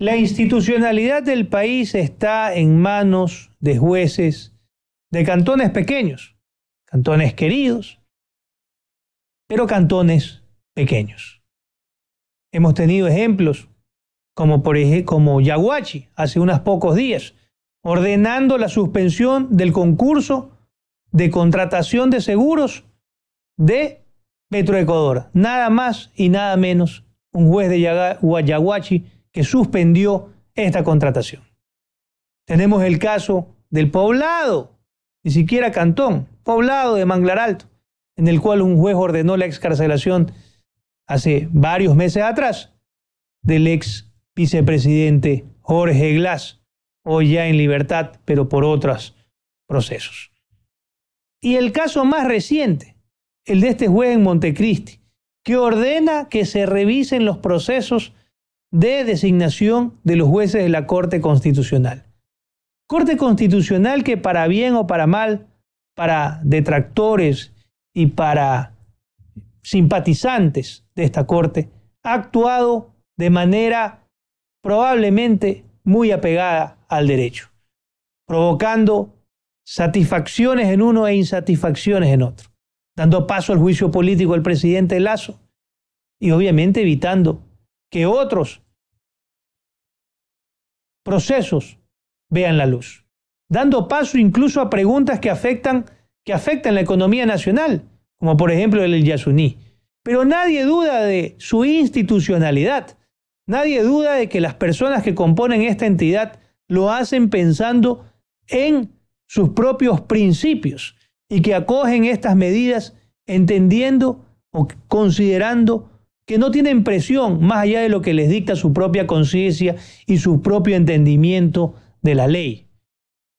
La institucionalidad del país está en manos de jueces de cantones pequeños, cantones queridos, pero cantones pequeños. Hemos tenido ejemplos como por como Yaguachi hace unos pocos días, ordenando la suspensión del concurso de contratación de seguros de Petroecuador. Nada más y nada menos un juez de Yaguachi que suspendió esta contratación. Tenemos el caso del poblado, ni siquiera Cantón, poblado de Manglar en el cual un juez ordenó la excarcelación hace varios meses atrás del ex vicepresidente Jorge Glass, hoy ya en libertad, pero por otros procesos. Y el caso más reciente, el de este juez en Montecristi, que ordena que se revisen los procesos de designación de los jueces de la Corte Constitucional. Corte Constitucional que para bien o para mal, para detractores y para simpatizantes de esta Corte, ha actuado de manera probablemente muy apegada al derecho, provocando satisfacciones en uno e insatisfacciones en otro, dando paso al juicio político del presidente Lazo y obviamente evitando que otros procesos vean la luz, dando paso incluso a preguntas que afectan, que afectan la economía nacional, como por ejemplo el Yasuní. Pero nadie duda de su institucionalidad, nadie duda de que las personas que componen esta entidad lo hacen pensando en sus propios principios y que acogen estas medidas entendiendo o considerando que no tienen presión más allá de lo que les dicta su propia conciencia y su propio entendimiento de la ley.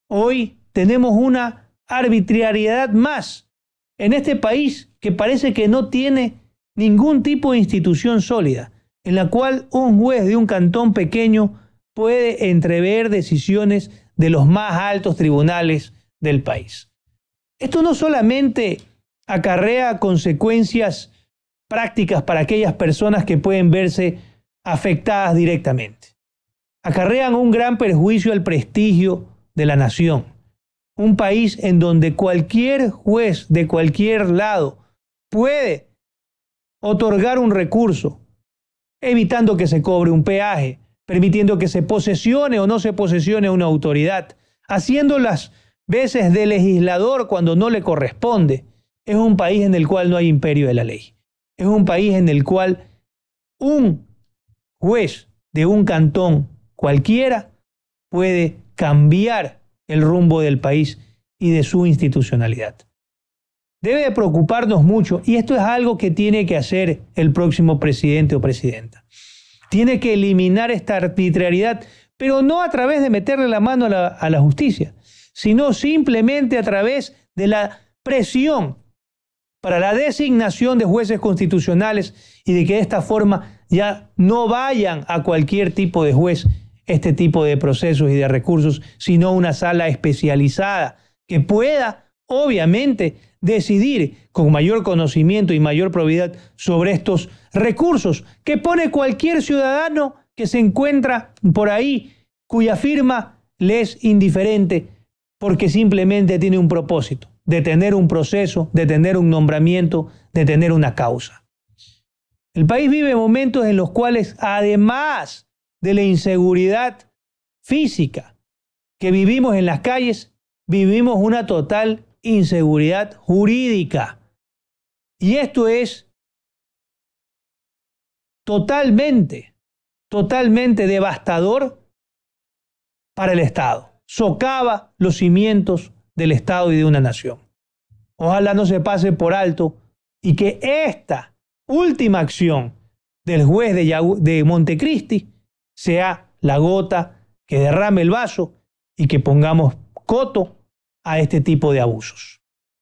Hoy tenemos una arbitrariedad más en este país que parece que no tiene ningún tipo de institución sólida, en la cual un juez de un cantón pequeño puede entrever decisiones de los más altos tribunales del país. Esto no solamente acarrea consecuencias prácticas para aquellas personas que pueden verse afectadas directamente. Acarrean un gran perjuicio al prestigio de la nación. Un país en donde cualquier juez de cualquier lado puede otorgar un recurso, evitando que se cobre un peaje, permitiendo que se posesione o no se posesione una autoridad, haciendo las veces de legislador cuando no le corresponde. Es un país en el cual no hay imperio de la ley es un país en el cual un juez de un cantón cualquiera puede cambiar el rumbo del país y de su institucionalidad. Debe preocuparnos mucho, y esto es algo que tiene que hacer el próximo presidente o presidenta. Tiene que eliminar esta arbitrariedad, pero no a través de meterle la mano a la, justicia, sino simplemente a través de la presión para la designación de jueces constitucionales y de que de esta forma ya no vayan a cualquier tipo de juez este tipo de procesos y de recursos, sino una sala especializada que pueda, obviamente, decidir con mayor conocimiento y mayor probidad sobre estos recursos que pone cualquier ciudadano que se encuentra por ahí cuya firma le es indiferente porque simplemente tiene un propósito, de tener un proceso, de tener un nombramiento, de tener una causa. El país vive momentos en los cuales, además de la inseguridad física que vivimos en las calles, vivimos una total inseguridad jurídica. Y esto es totalmente, totalmente devastador para el Estado. Socava los cimientos del Estado y de una nación. Ojalá no se pase por alto y que esta última acción del juez de, Montecristi sea la gota que derrame el vaso y que pongamos coto a este tipo de abusos.